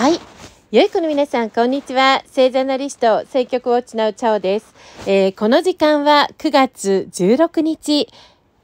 はい。良い子の皆さん、こんにちは。星座ャナリスト、政局をォッチのチャオです、えー、この時間は9月16日、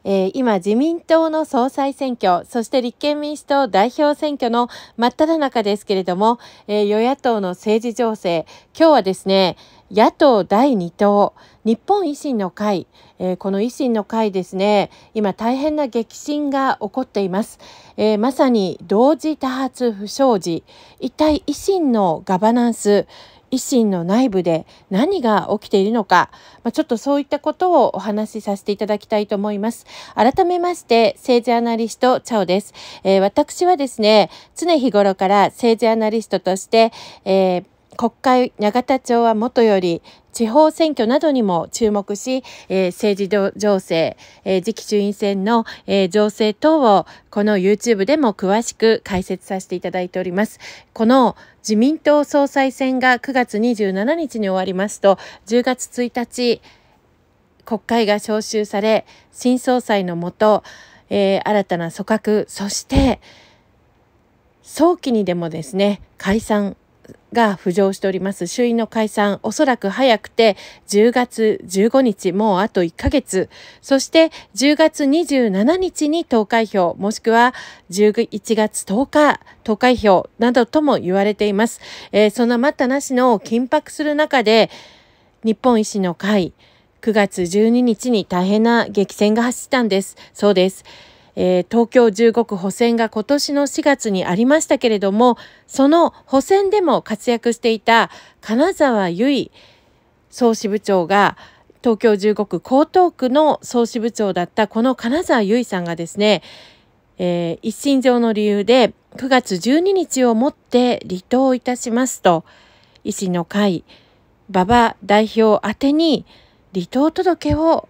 えー、今、自民党の総裁選挙、そして立憲民主党代表選挙の真っ只中ですけれども、えー、与野党の政治情勢、今日はですね、野党第2党、日本維新の会、えー、この維新の会ですね、今大変な激震が起こっています。えー、まさに同時多発不祥事、一体維新のガバナンス、維新の内部で何が起きているのか、まあ、ちょっとそういったことをお話しさせていただきたいと思います。改めまして、政治アナリスト、チャオです。えー、私はですね、常日頃から政治アナリストとして、えー国会永田町はもとより地方選挙などにも注目し、えー、政治情勢、えー、次期衆院選の、えー、情勢等をこの YouTube でも詳しく解説させていただいております。この自民党総裁選が9月27日に終わりますと、10月1日、国会が召集され、新総裁のもと、え新たな組閣、そして、早期にでもですね、解散が浮上しております。衆院の解散、おそらく早くて10月15日、もうあと1ヶ月、そして10月27日に投開票、もしくは11月10日投開票などとも言われています。えー、その待ったなしの緊迫する中で、日本維新の会、9月12日に大変な激戦が走ったんです。そうです。えー、東京15区補選が今年の4月にありましたけれども、その補選でも活躍していた金沢由衣総支部長が、東京15区江東区の総支部長だったこの金沢由衣さんがですね、えー、一身上の理由で9月12日をもって離党いたしますと、維新の会、馬場代表宛に離党届を、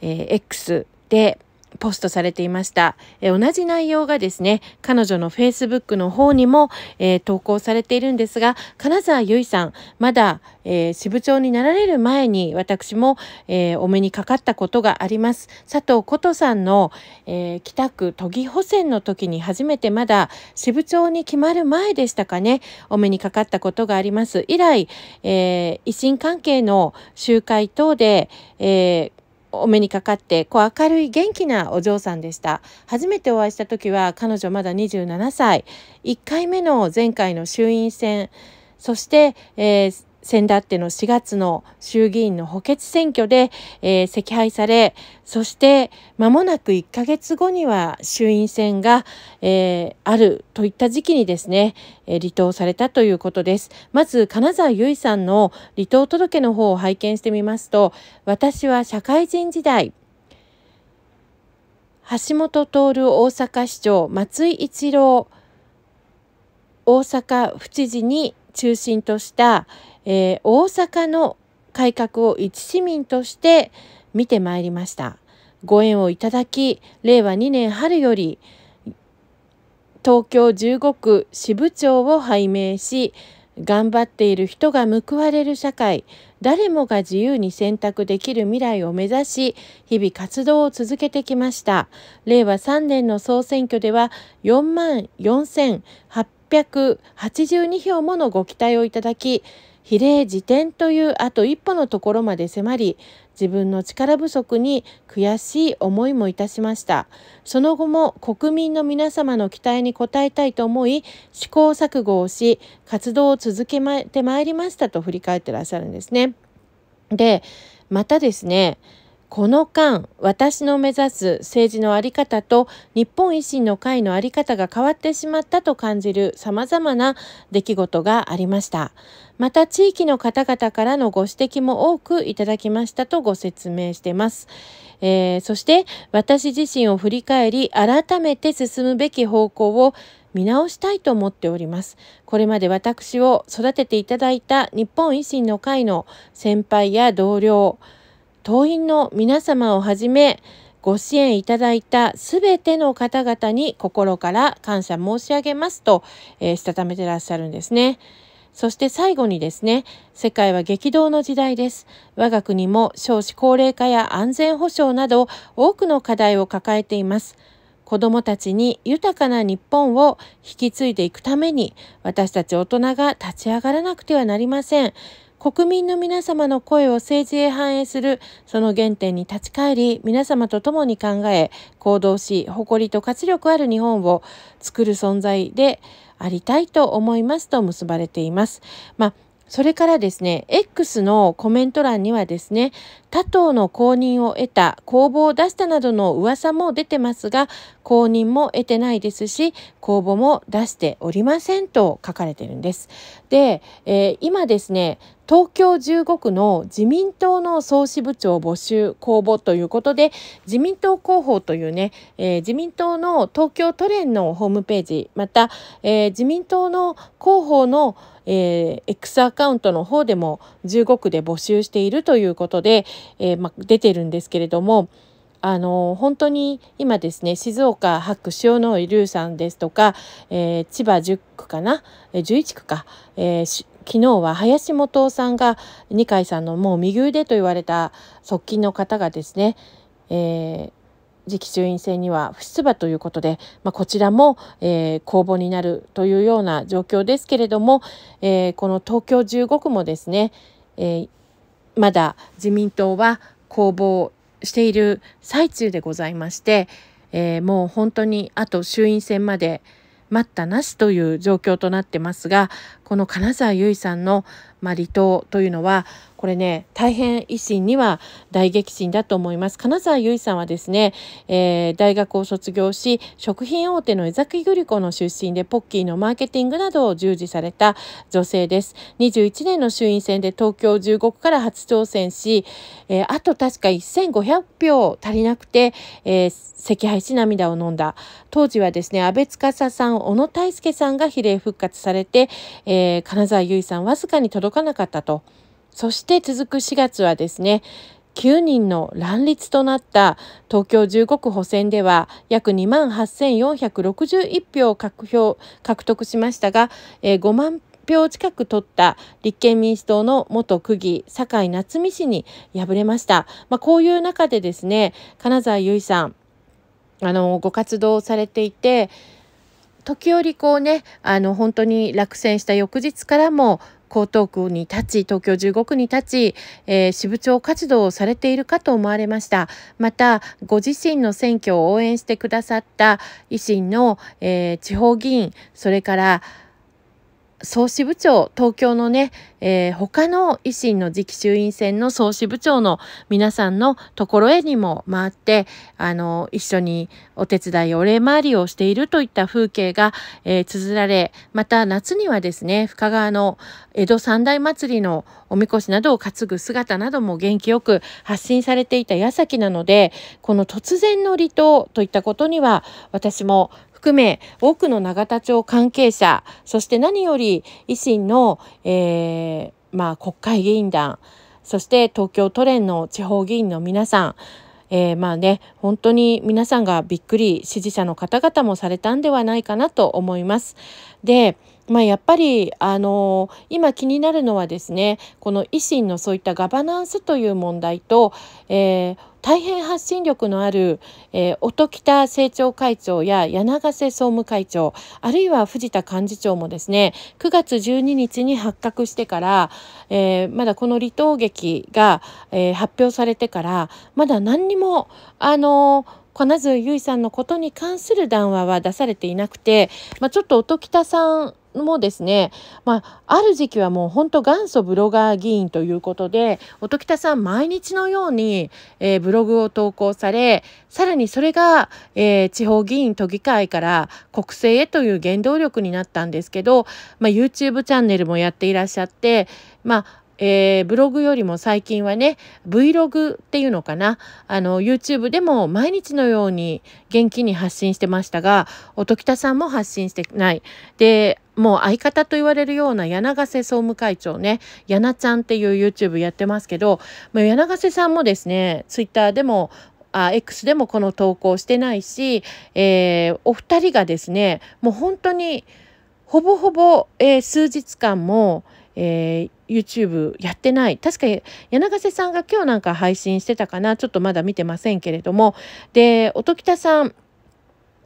えー、X でポストされていました。え同じ内容がですね、彼女の Facebook の方にも、えー、投稿されているんですが、金沢由衣さん、まだ、えー、支部長になられる前に私も、えー、お目にかかったことがあります。佐藤琴さんの、え北区都議補選の時に初めてまだ支部長に決まる前でしたかね、お目にかかったことがあります。以来、え維新関係の集会等で、えーお目にかかってこう明るい元気なお嬢さんでした初めてお会いした時は彼女まだ27歳1回目の前回の衆院選そして、えー、先だっての4月の衆議院の補欠選挙で、えー、惜敗され、そして間もなく1ヶ月後には衆院選が、えー、あるといった時期にですね、えー、離党されたということです。まず、金沢由衣さんの離党届の方を拝見してみますと、私は社会人時代、橋本徹大阪市長、松井一郎、大阪府知事に中心とした、えー、大阪の改革を一市民として見てまいりました。ご縁をいただき、令和2年春より東京15区支部長を拝命し、頑張っている人が報われる社会、誰もが自由に選択できる未来を目指し、日々活動を続けてきました。令和3年の総選挙では4万4800 682票ものご期待をいただき、比例辞典というあと一歩のところまで迫り、自分の力不足に悔しい思いもいたしました。その後も国民の皆様の期待に応えたいと思い、試行錯誤をし、活動を続けてまいりましたと振り返ってらっしゃるんですね。で、またですね、この間、私の目指す政治の在り方と日本維新の会の在り方が変わってしまったと感じる様々な出来事がありました。また地域の方々からのご指摘も多くいただきましたとご説明しています。えー、そして私自身を振り返り改めて進むべき方向を見直したいと思っております。これまで私を育てていただいた日本維新の会の先輩や同僚、党員の皆様をはじめ、ご支援いただいたすべての方々に心から感謝申し上げますと、えー、したためてらっしゃるんですね。そして最後にですね、世界は激動の時代です。我が国も少子高齢化や安全保障など多くの課題を抱えています。子供たちに豊かな日本を引き継いでいくために私たち大人が立ち上がらなくてはなりません。国民の皆様の声を政治へ反映する、その原点に立ち返り、皆様と共に考え、行動し、誇りと活力ある日本を作る存在でありたいと思いますと結ばれています。まあそれからですね、X のコメント欄にはですね、他党の公認を得た、公募を出したなどの噂も出てますが、公認も得てないですし、公募も出しておりませんと書かれてるんです。で、えー、今ですね、東京15区の自民党の総支部長募集公募ということで自民党広報というね、えー、自民党の東京都連のホームページまた、えー、自民党の広報のえー、X アカウントの方でも15区で募集しているということで、えーま、出てるんですけれどもあの本当に今ですね静岡8区塩野井龍さんですとか、えー、千葉10区かな11区か、えー、昨日は林元夫さんが二階さんのもう右腕と言われた側近の方がですね、えー、次期衆院選には不出馬ということで、まあ、こちらも、えー、公募になるというような状況ですけれども、えー、この東京15区もですね、えー、まだ自民党は公募している最中でございまして、えー、もう本当にあと衆院選まで待ったなしという状況となってますがこの金沢由衣さんのまあ、離島というのはこれね大変維新には大激震だと思います金沢由衣さんはですね、えー、大学を卒業し食品大手の江崎グリコの出身でポッキーのマーケティングなどを従事された女性です21年の衆院選で東京15区から初挑戦し、えー、あと確か1500票足りなくて、えー、赤敗し涙を飲んだ当時はですね安倍司さん小野泰輔さんが比例復活されて、えー、金沢由衣さんわずかに届届かなかったと。そして続く4月はですね、9人の乱立となった東京15区補選では約2万8461票獲票獲得しましたが、えー、5万票近く取った立憲民主党の元区議酒井夏美氏に敗れました。まあ、こういう中でですね金沢由衣さんあのご活動されていて時折こうねあの本当に落選した翌日からも江東区に立ち東京15区に立ち、えー、支部長活動をされているかと思われましたまたご自身の選挙を応援してくださった維新の、えー、地方議員それから総支部長、東京のね、えー、他の維新の次期衆院選の総支部長の皆さんのところへにも回って、あの、一緒にお手伝い、お礼回りをしているといった風景が、えー、綴られ、また夏にはですね、深川の江戸三大祭りのおみこしなどを担ぐ姿なども元気よく発信されていた矢先なので、この突然の離島といったことには、私も含め多くの永田町関係者そして何より維新の、えーまあ、国会議員団そして東京都連の地方議員の皆さんえー、まあね本当に皆さんがびっくり支持者の方々もされたんではないかなと思います。でまあ、やっぱり、あのー、今気になるのはですねこの維新のそういったガバナンスという問題と、えー、大変発信力のある、えー、音喜多政調会長や柳瀬総務会長あるいは藤田幹事長もですね9月12日に発覚してから、えー、まだこの離党劇が、えー、発表されてからまだ何にもあの金津結衣さんのことに関する談話は出されていなくて、まあ、ちょっと音喜多さんもですね、まあ、ある時期はもう本当元祖ブロガー議員ということで音喜多さん毎日のように、えー、ブログを投稿されさらにそれが、えー、地方議員都議会から国政へという原動力になったんですけど、まあ、YouTube チャンネルもやっていらっしゃって、まあえー、ブログよりも最近はね Vlog っていうのかなあの YouTube でも毎日のように元気に発信してましたが音喜多さんも発信してないでもう相方と言われるような柳瀬総務会長ね、柳ちゃんっていう YouTube やってますけど、もう柳瀬さんもですね、twitter でもあ X でもこの投稿してないし、えー、お二人がですねもう本当にほぼほぼ、えー、数日間も、えー、YouTube やってない確かに、柳瀬さんが今日なんか配信してたかなちょっとまだ見てませんけれどもで音喜多さん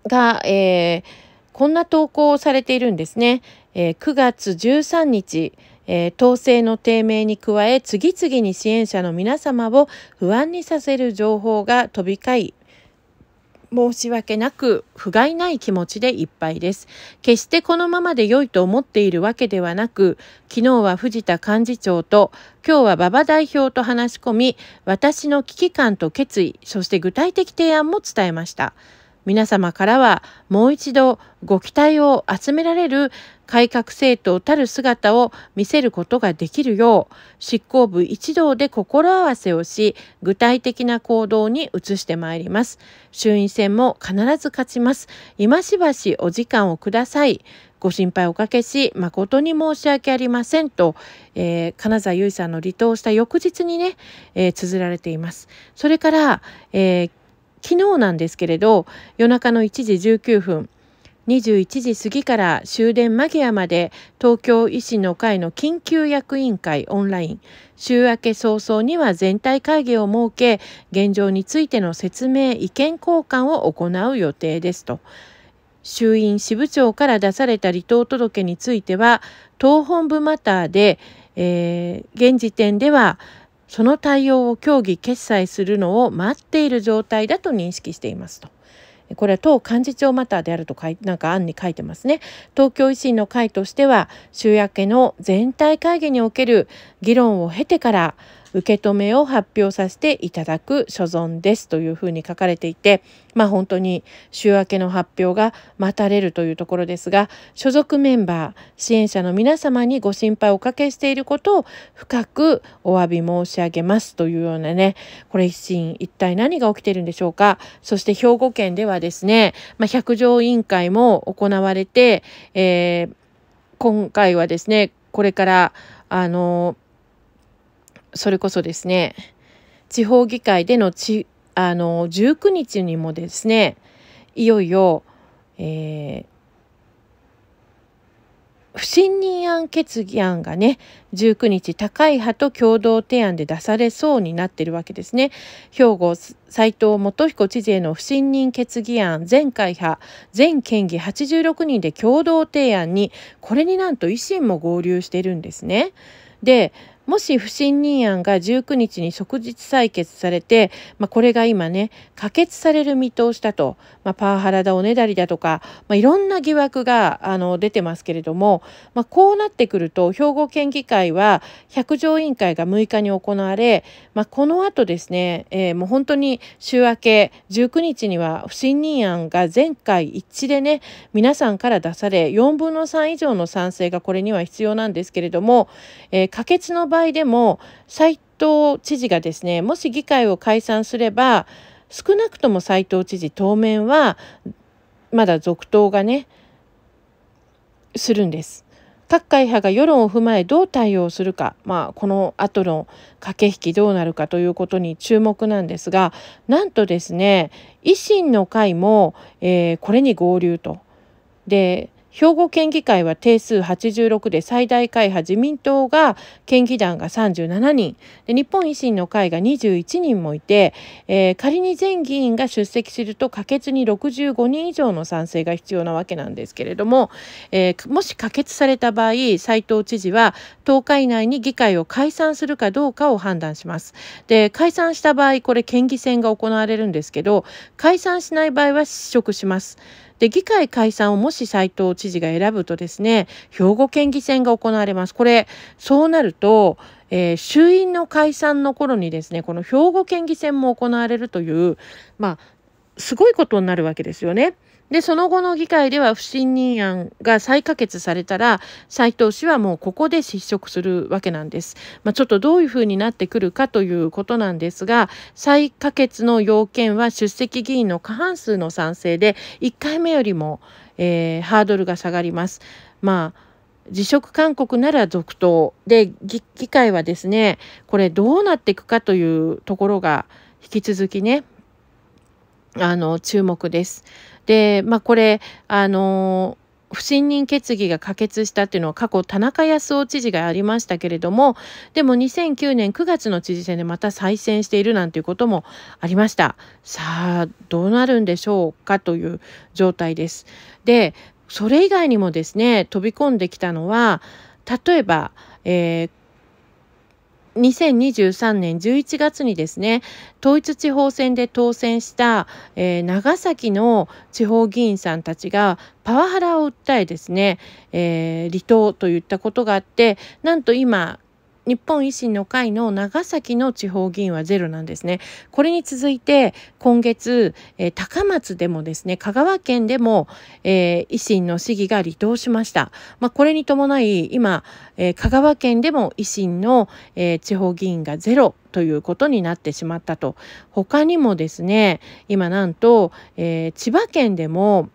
が、えーこんな投稿をされているんですね。えー、9月13日、えー、統制の低迷に加え次々に支援者の皆様を不安にさせる情報が飛び交い申し訳なく不甲斐ない気持ちでいっぱいです。決してこのままで良いと思っているわけではなく、昨日は藤田幹事長と、今日は馬場代表と話し込み、私の危機感と決意、そして具体的提案も伝えました。皆様からはもう一度ご期待を集められる改革政党たる姿を見せることができるよう執行部一同で心合わせをし具体的な行動に移してまいります衆院選も必ず勝ちます今しばしお時間をくださいご心配おかけし誠に申し訳ありませんと、えー、金沢由衣さんの離党した翌日にね、えー、綴られていますそれから、えー昨日なんですけれど夜中の1時19分21時過ぎから終電間際まで東京維新の会の緊急役員会オンライン週明け早々には全体会議を設け現状についての説明意見交換を行う予定ですと衆院支部長から出された離党届については党本部マターで、えー、現時点ではその対応を協議決裁するのを待っている状態だと認識していますと。これは党幹事長マターであるとなんか案に書いてますね。東京維新の会としては週明けの全体会議における議論を経てから受け止めを発表させていただく所存ですというふうに書かれていて、まあ本当に週明けの発表が待たれるというところですが、所属メンバー、支援者の皆様にご心配をおかけしていることを深くお詫び申し上げますというようなね、これ一心一体何が起きてるんでしょうか。そして兵庫県ではですね、まあ、百条委員会も行われて、えー、今回はですね、これから、あの、それこそですね、地方議会でのちあの19日にもですね、いよいよ、えー、不信任案決議案がね、19日、高い派と共同提案で出されそうになってるわけですね。兵庫斎藤元彦知事への不信任決議案、全会派、全県議86人で共同提案に、これになんと維新も合流してるんですね。で、もし不信任案が19日に即日採決されて、まあ、これが今ね可決される見通しだと、まあ、パワハラだおねだりだとか、まあ、いろんな疑惑があの出てますけれども、まあ、こうなってくると兵庫県議会は百条委員会が6日に行われ、まあ、この後ですね、えー、もう本当に週明け19日には不信任案が全会一致でね皆さんから出され4分の3以上の賛成がこれには必要なんですけれども、えー、可決の場合でも斎藤知事がですねもし議会を解散すれば少なくとも斎藤知事当面はまだ続投がねするんです。各会派が世論を踏まえどう対応するか、まあ、この後の駆け引きどうなるかということに注目なんですがなんとですね維新の会も、えー、これに合流と。で兵庫県議会は定数86で最大会派自民党が県議団が37人で日本維新の会が21人もいて、えー、仮に全議員が出席すると可決に65人以上の賛成が必要なわけなんですけれども、えー、もし可決された場合斉藤知事は10日以内に議会を解散するかどうかを判断します。で解散した場合これ県議選が行われるんですけど解散しない場合は失職します。で、議会解散をもし斎藤知事が選ぶとですね、兵庫県議選が行われます。これ、そうなると、えー、衆院の解散の頃にですね、この兵庫県議選も行われるという、まあ、すごいことになるわけですよね。で、その後の議会では不信任案が再可決されたら、斉藤氏はもうここで失職するわけなんです。まあ、ちょっとどういうふうになってくるかということなんですが、再可決の要件は出席議員の過半数の賛成で、1回目よりも、えー、ハードルが下がります。まあ辞職勧告なら続投で議会はですねこれどうなっていくかというところが引き続きねあの注目です。で、まあ、これ、あの不信任決議が可決したっていうのは過去田中康夫知事がありましたけれどもでも2009年9月の知事選でまた再選しているなんていうこともありましたさあどうなるんでしょうかという状態ですでそれ以外にもですね飛び込んできたのは例えば、えー2023年11月にですね統一地方選で当選した、えー、長崎の地方議員さんたちがパワハラを訴えですね、えー、離党といったことがあってなんと今日本維新の会の長崎の地方議員はゼロなんですね。これに続いて今月、えー、高松でもですね香川県でも、えー、維新の市議が離党しました。まあ、これに伴い今、えー、香川県でも維新の、え地方議員がゼロということになってしまったと。他にもですね今なんと、え千葉県でも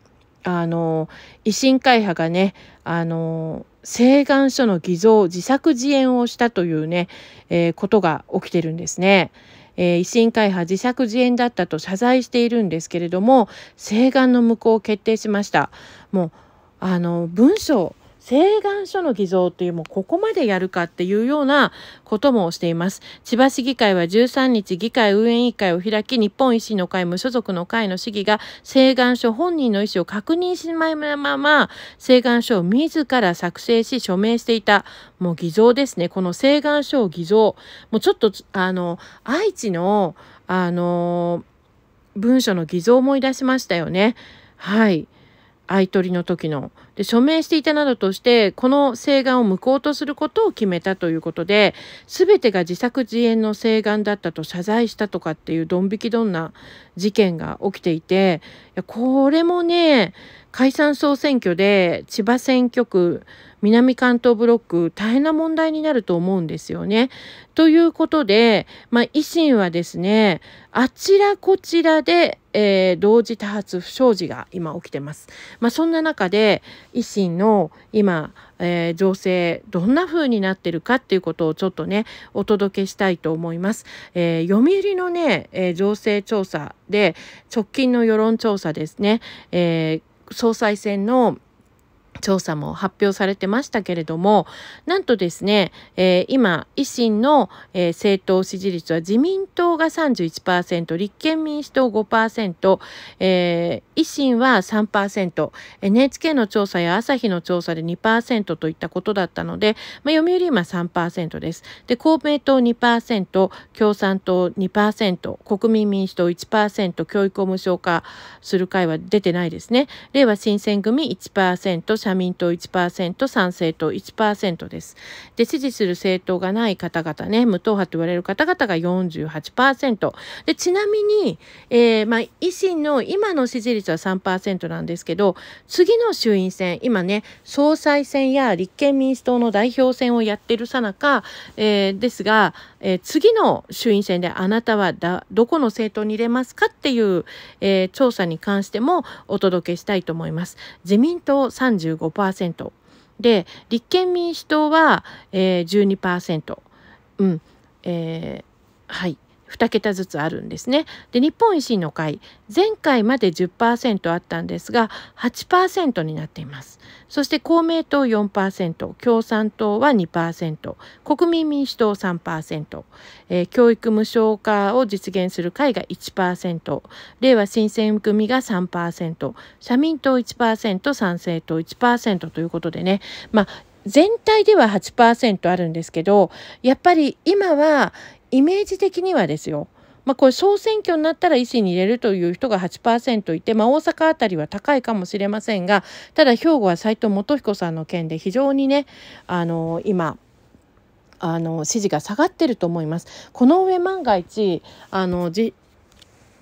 あの維新会派がねあの請願書の偽造自作自演をしたというね、えー、ことが起きてるんですね。えー、維新会派自作自演だったと謝罪しているんですけれども請願の無効を決定しました。もうあの文章請願書の偽造というもうここまでやるかっていうようなこともしています。千葉市議会は13日議会運営委員会を開き、日本維新の会無所属の会の市議が請願書本人の意思を確認しないまま、請願書を自ら作成し署名していた、もう偽造ですね。この請願書を偽造。もうちょっと、あの、愛知の、あの、文書の偽造を思い出しましたよね。はい。相取りの時の。で署名していたなどとしてこの請願を無効とすることを決めたということで全てが自作自演の請願だったと謝罪したとかっていうドン引きどんな事件が起きていてこれもね解散総選挙で千葉選挙区南関東ブロック大変な問題になると思うんですよね。ということで、まあ、維新はですねあちらこちらで、えー、同時多発不祥事が今起きてます。まあ、そんな中で維新の今、えー、情勢どんな風になってるかっていうことをちょっとねお届けしたいと思います。えー、読売のね、え情勢調査で直近の世論調査ですね、え総裁選の調査も発表されてましたけれども、なんとですね、えー、今、維新の、えー、政党支持率は自民党が31%、立憲民主党5%、えー、維新は3%、NHK の調査や朝日の調査で2%といったことだったので、まあ、読売今3%です。で、公明党2%、共産党2%、国民民主党1%、教育を無償化する会は出てないですね。令和新選組1%、社民党1%、賛成党1%です。で、支持する政党がない方々ね、無党派と言われる方々が48%。で、ちなみに、えー、まあ、維新の今の支持率は3%なんですけど、次の衆院選、今ね、総裁選や立憲民主党の代表選をやってるさなか、えー、ですが、えー、次の衆院選であなたはだどこの政党に入れますかっていう、えー、調査に関してもお届けしたいと思います。自民党25%で立憲民主党は、えー、12%うんえー、はい2桁ずつあるんですね。で日本維新の会前回まで10%あったんですが8%になっています。そして公明党4%共産党は2%国民民主党3%、えー、教育無償化を実現する会が1%れいわ新選組が3%社民党1%参政党1%ということでね、まあ全体では8%あるんですけどやっぱり今はイメージ的にはですよ、まあ、これ総選挙になったら維新に入れるという人が8%いて、まあ、大阪辺りは高いかもしれませんがただ兵庫は斎藤元彦さんの件で非常にねあの今あの支持が下がってると思います。この上万が一あのじ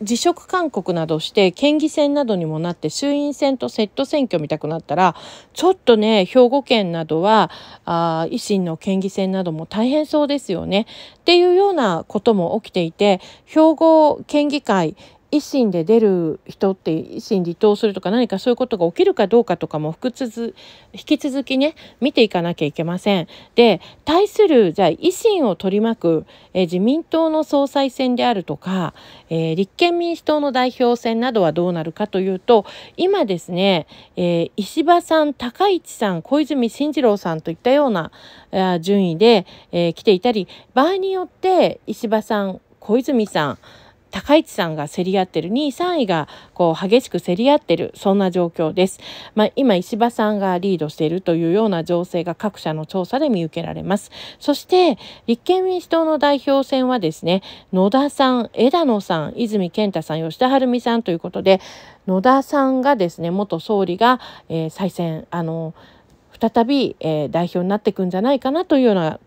辞職勧告などして県議選などにもなって衆院選とセット選挙みたくなったらちょっとね兵庫県などはあ維新の県議選なども大変そうですよねっていうようなことも起きていて兵庫県議会一心で出る人って一心離党するとか何かそういうことが起きるかどうかとかも引き続きね見ていかなきゃいけません。で対するじゃあ維新を取り巻く、えー、自民党の総裁選であるとか、えー、立憲民主党の代表選などはどうなるかというと今ですね、えー、石破さん高市さん小泉進次郎さんといったような順位で、え来ていたり場合によって石破さん小泉さん高市さんが競り合ってる2位3位がこう激しく競り合ってるそんな状況です、まあ、今石破さんがリードしているというような情勢が各社の調査で見受けられますそして立憲民主党の代表選はですね野田さん枝野さん泉健太さん吉田晴美さんということで野田さんがですね元総理が、えー、再選あの再び、えー、代表になっていくんじゃないかなというような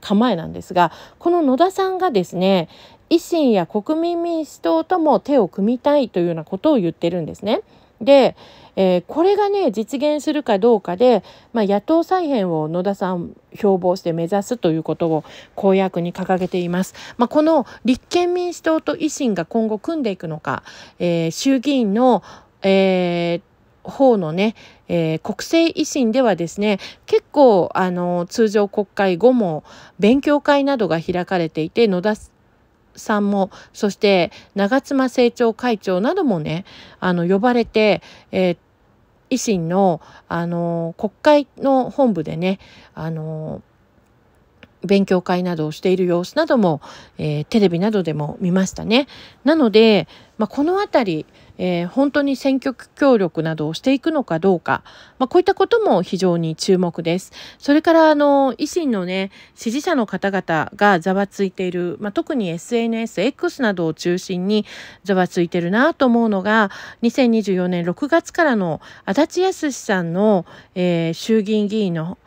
構えなんですがこの野田さんがですね、維新や国民民主党とも手を組みたいというようなことを言ってるんですね。で、えー、これがね実現するかどうかで、まあ、野党再編を野田さん標榜して目指すということを公約に掲げています、まあ、この立憲民主党と維新が今後組んでいくのか、えー、衆議院の、えー方のね、えー、国政維新ではですね結構あの通常国会後も勉強会などが開かれていて野田さんもそして長妻政調会長などもねあの呼ばれて、えー、維新のあの国会の本部でねあの勉強会などをしている様子なども、えー、テレビなどでも見ましたね。なので、まあ、この辺りえー、本当に選挙協力などをしていくのかどうか、まあ、こういったことも非常に注目です。それからあの維新の、ね、支持者の方々がざわついている、まあ、特に SNSX などを中心にざわついてるなと思うのが2024年6月からの足立康さんの、えー、衆議院議員の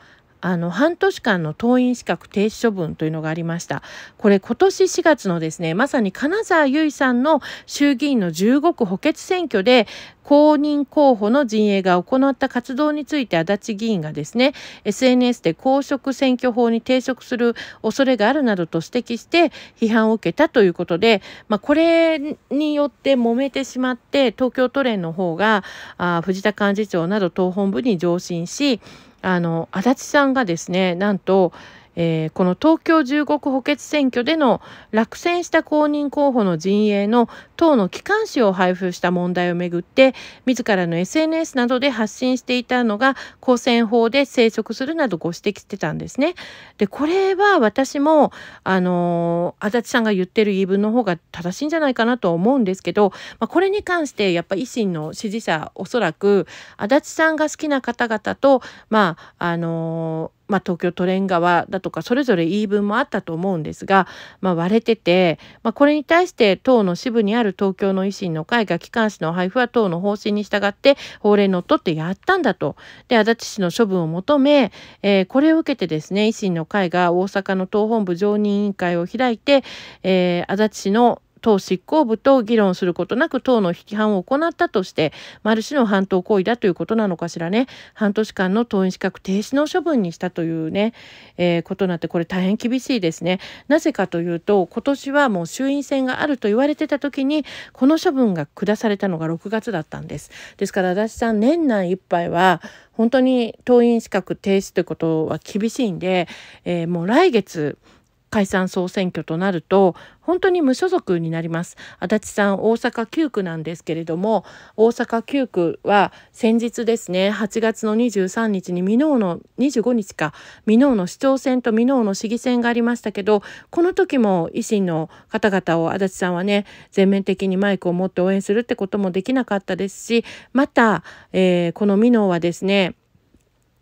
あの半年間の党員資格停止処分というのがありました。これ今年4月のですね、まさに金沢由衣さんの衆議院の15区補欠選挙で公認候補の陣営が行った活動について足立議員がですね、SNS で公職選挙法に抵触する恐れがあるなどと指摘して批判を受けたということで、まあ、これによって揉めてしまって、東京都連の方があ藤田幹事長など党本部に上申し、あの足立さんがですねなんとえー、この東京十国区補欠選挙での落選した公認候補の陣営の党の機関紙を配布した問題をめぐって自らの SNS などで発信していたのが公選法で生殖するなどご指摘してたんですね。でこれは私もあのー、足立さんが言ってる言い分の方が正しいんじゃないかなと思うんですけど、まあ、これに関してやっぱ維新の支持者おそらく足立さんが好きな方々とまああのーまあ、東京都連側だとかそれぞれ言い分もあったと思うんですが、まあ、割れてて、まあ、これに対して党の支部にある東京の維新の会が機関紙の配布は党の方針に従って法令にのっとってやったんだとで足立氏の処分を求め、えー、これを受けてですね維新の会が大阪の党本部常任委員会を開いて、えー、足立氏の党執行部と議論することなく党の批判を行ったとして、マルシの反党行為だということなのかしらね、半年間の党員資格停止の処分にしたというね、えー、ことになって、これ大変厳しいですね。なぜかというと、今年はもう衆院選があると言われてた時に、この処分が下されたのが6月だったんです。ですから、足立さん、年内いっぱいは、本当に党員資格停止ということは厳しいんで、えー、もう来月、解散総選挙となると本当に無所属になります足立さん大阪9区なんですけれども大阪9区は先日ですね8月の23日に箕面の25日か箕面の市長選と箕面の市議選がありましたけどこの時も維新の方々を足立さんはね全面的にマイクを持って応援するってこともできなかったですしまた、えー、この箕面はですね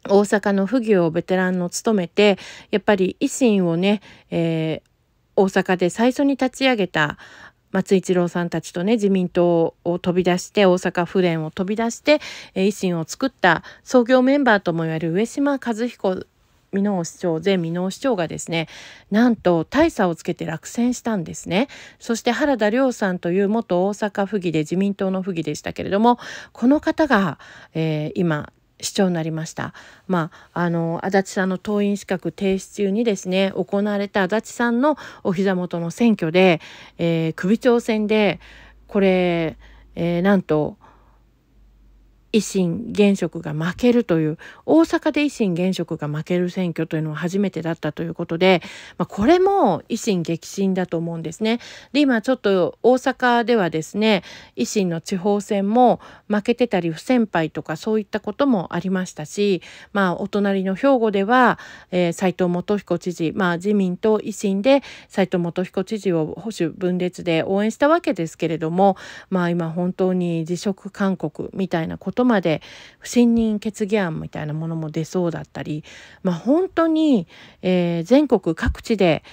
大阪の府議をベテランの務めてやっぱり維新をね、えー、大阪で最初に立ち上げた松一郎さんたちとね自民党を飛び出して大阪府連を飛び出して、えー、維新を作った創業メンバーともいわれる上島和彦箕面市長前箕面市長がですねなんと大差をつけて落選したんですねそして原田亮さんという元大阪府議で自民党の府議でしたけれどもこの方が、えー、今市長になりました。まあ、あの、足立さんの党員資格停止中にですね、行われた足立さんのお膝元の選挙で、えー、首長選で、これ、えー、なんと、維新現職が負けるという大阪で維新現職が負ける選挙というのは初めてだったということで、まあ、これも維新激震だと思うんですね。で今ちょっと大阪ではですね維新の地方選も負けてたり不戦敗とかそういったこともありましたし、まあ、お隣の兵庫では、えー、藤元彦知事、まあ、自民と維新で斎藤元彦知事を保守分裂で応援したわけですけれども、まあ、今本当に辞職勧告みたいなことことまで不信任決議案みたいなものも出そうだったり、まあ、本当に、えー、全国各地で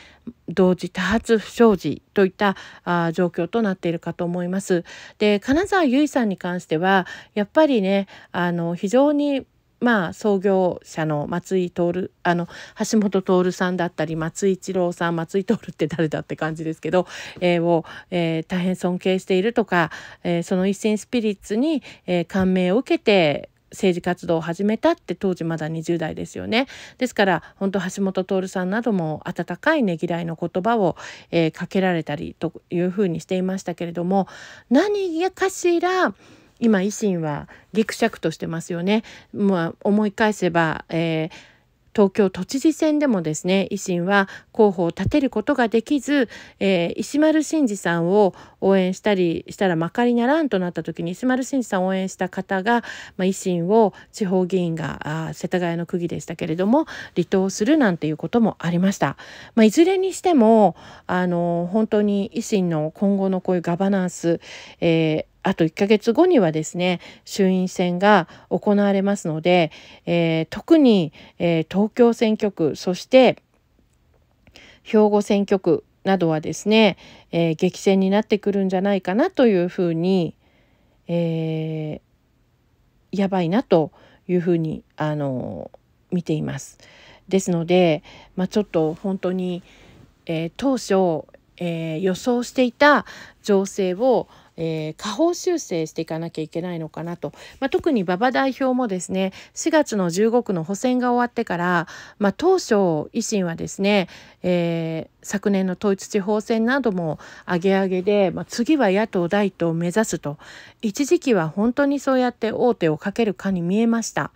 同時多発不祥事といったあ状況となっているかと思います。で金沢由衣さんに関してはやっぱりねあの非常にまあ、創業者の松井徹あの橋本徹さんだったり松井一郎さん松井徹って誰だって感じですけど、えー、を、えー、大変尊敬しているとか、えー、その一線スピリッツに、えー、感銘を受けて政治活動を始めたって当時まだ20代ですよね。ですから本当橋本徹さんなども温かいねぎらいの言葉を、えー、かけられたりというふうにしていましたけれども何かしら今維新はぎくしゃくとしてますよね。まあ、思い返せば、えー東京都知事選でもですね維新は候補を立てることができず、えー、石丸真二さんを応援したりしたらまかりならんとなった時に石丸真二さんを応援した方が、まあ、維新を地方議員があ世田谷の区議でしたけれども離党するなんていうこともありました。まあ、いずれにしてもあの本当に維新の今後のこういうガバナンス、えーあと1ヶ月後にはですね、衆院選が行われますので、えー、特に、えー、東京選挙区、そして兵庫選挙区などはですね、えー、激戦になってくるんじゃないかなというふうに、えやばいなというふうに、あの見ています。ですので、まあ、ちょっと本当に、え当初、え予想していた情勢をえー、下方修正していかなきゃいけないのかなと、まあ、特に馬場代表もですね4月の15区の補選が終わってから、まあ、当初維新はですね、えー、昨年の統一地方選なども上げ上げで、まあ、次は野党第一党を目指すと一時期は本当にそうやって大手をかけるかに見えました。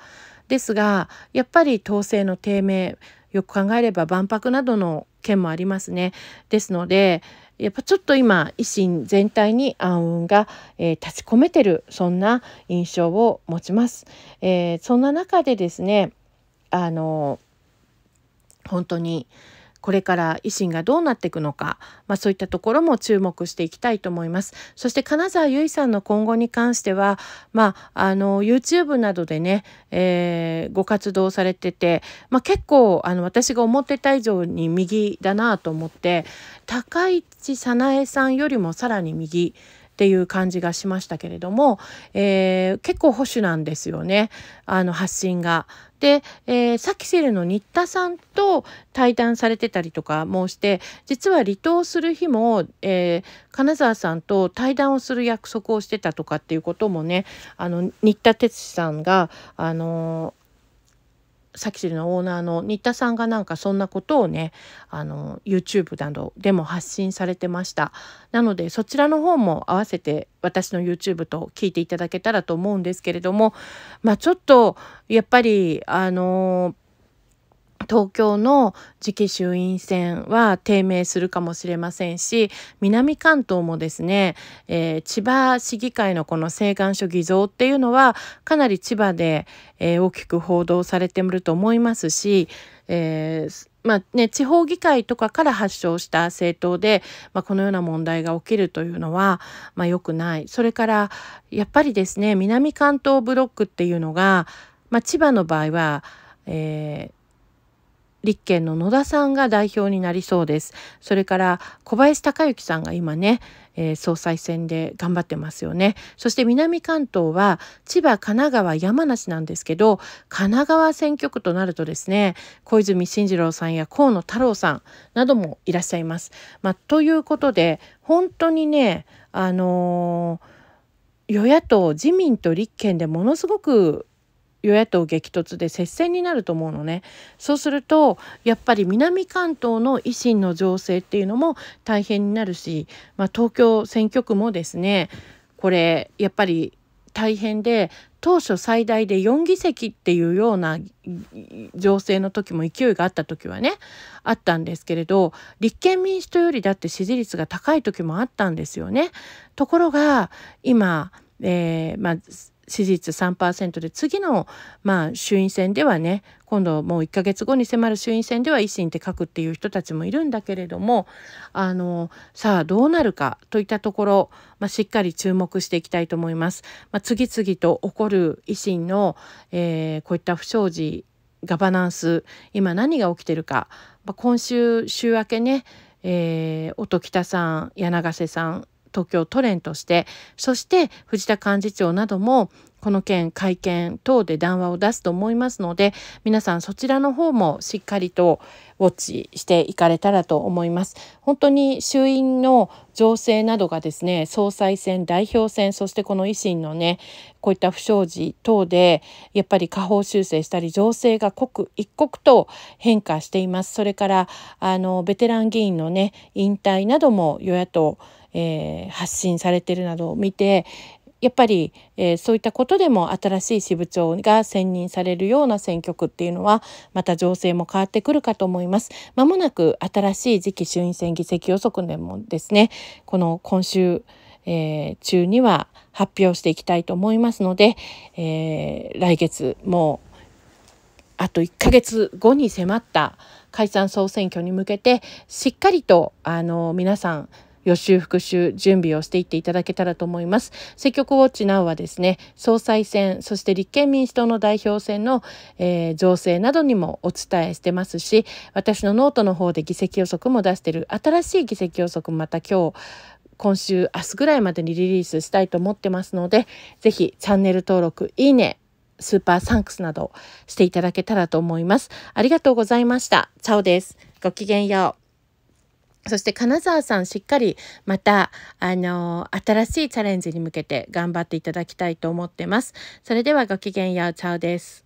ですがやっぱり統制の低迷よく考えれば万博などの件もありますね。ですので、やっぱちょっと今維新全体に暗雲が、えー、立ち込めてるそんな印象を持ちます。えー、そんな中でですねあの本当に、これから維新がどうなっていくのか、まあ、そういったところも注目していきたいと思います。そして金沢由衣さんの今後に関しては、まあ、あの YouTube などでね、えー、ご活動されてて、まあ、結構あの私が思ってた以上に右だなと思って高市早苗さんよりもさらに右っていう感じがしましたけれども、えー、結構保守なんですよねあの発信が。で、えー、サキセルの新田さんと対談されてたりとかもして実は離党する日も、えー、金沢さんと対談をする約束をしてたとかっていうこともねあの新田哲司さんがあのサキシルのオーナーの新田さんがなんかそんなことをねあの YouTube などでも発信されてましたなのでそちらの方も合わせて私の YouTube と聞いていただけたらと思うんですけれどもまあちょっとやっぱりあのー東京の次期衆院選は低迷するかもしれませんし南関東もですね、えー、千葉市議会のこの請願書偽造っていうのはかなり千葉で、えー、大きく報道されてると思いますし、えーまあね、地方議会とかから発症した政党で、まあ、このような問題が起きるというのは、まあ、良くないそれからやっぱりですね南関東ブロックっていうのが、まあ、千葉の場合は、えー、立憲の野田さんが代表になりそうです。それから小林隆之さんが今ね、えー、総裁選で頑張ってますよね。そして南関東は千葉、神奈川、山梨なんですけど、神奈川選挙区となるとですね、小泉進次郎さんや河野太郎さんなどもいらっしゃいます。まあ、ということで、本当にね、あのー与野党自民と立憲でものすごく与野党激突で接戦になると思うのねそうするとやっぱり南関東の維新の情勢っていうのも大変になるし、まあ、東京選挙区もですねこれやっぱり大変で当初最大で4議席っていうような情勢の時も勢いがあった時はねあったんですけれど立憲民主党よりだって支持率が高い時もあったんですよね。ところが今、えーまあ支持率3%で次の、まあ、衆院選ではね今度もう1ヶ月後に迫る衆院選では維新って書くっていう人たちもいるんだけれどもあのさあどうなるかといったところ、まあ、しっかり注目していきたいと思います。まあ、次々と起こる維新の、えー、こういった不祥事ガバナンス今何が起きてるか、まあ、今週週明けね、えー、音喜多さん柳瀬さん東京都連としてそして藤田幹事長などもこの件会見等で談話を出すと思いますので皆さんそちらの方もしっかりとウォッチしていかれたらと思います本当に衆院の情勢などがですね総裁選代表選そしてこの維新のねこういった不祥事等でやっぱり下方修正したり情勢が刻一刻と変化していますそれからあのベテラン議員のね引退なども与野党えー、発信されてるなどを見てやっぱり、えー、そういったことでも新しい支部長が選任されるような選挙区っていうのはまた情勢も変わってくるかと思います。まもなく新しい次期衆院選議席予測でもですねこの今週、えー、中には発表していきたいと思いますので、えー、来月もうあと1ヶ月後に迫った解散総選挙に向けてしっかりとあの皆さん予習復習準備をしていっていただけたらと思います。積極ウォッチナウはですね、総裁選、そして立憲民主党の代表選の、えー、情勢などにもお伝えしてますし、私のノートの方で議席予測も出してる、新しい議席予測もまた今日、今週明日ぐらいまでにリリースしたいと思ってますので、ぜひチャンネル登録、いいね、スーパーサンクスなどしていただけたらと思います。ありがとうございました。チャオです。ごきげんよう。そして金沢さんしっかりまたあの新しいチャレンジに向けて頑張っていただきたいと思ってます。それではごきげんよう、ちゃうです。